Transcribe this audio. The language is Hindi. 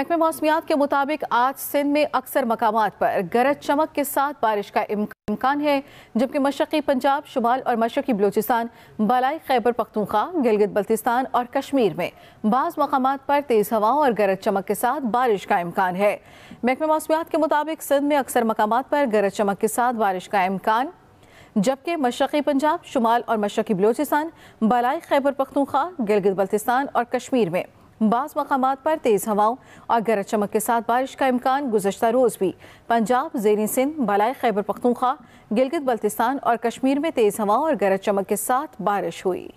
महकमे मौसमियात के मुताबिक आज सिंध में अक्सर मकाम पर गरज चमक के साथ बारिश का इम्कान है जबकि मशरकी पंजाब शुमाल और मशरक़ी बलूचिस्तान बलाई खैबर पख्तूखा गिलगित बल्तिस्तान और कश्मीर में बाज़ मकाम पर तेज़ हवाओं और गरज चमक के साथ बारिश का इम्कान है महकमे मौसमियात के मुताबिक सिंध में अक्सर मकाम पर गरज चमक के साथ बारिश का इम्कान जबकि मशरकी पंजाब शुमाल और मशरकी बलोचिस्तान बलाई खैबर पख्तूखा गिलगित बल्तिस्तान और कश्मीर में बाज़ मकाम पर तेज़ हवाओं और गरज चमक के साथ बारिश का इम्कान गुजशत रोज़ भी पंजाब जेरी सिंध बलाई खैबर पख्तूखा गिलगित बल्तिस्तान और कश्मीर में तेज़ हवाओं और गरज चमक के साथ बारिश हुई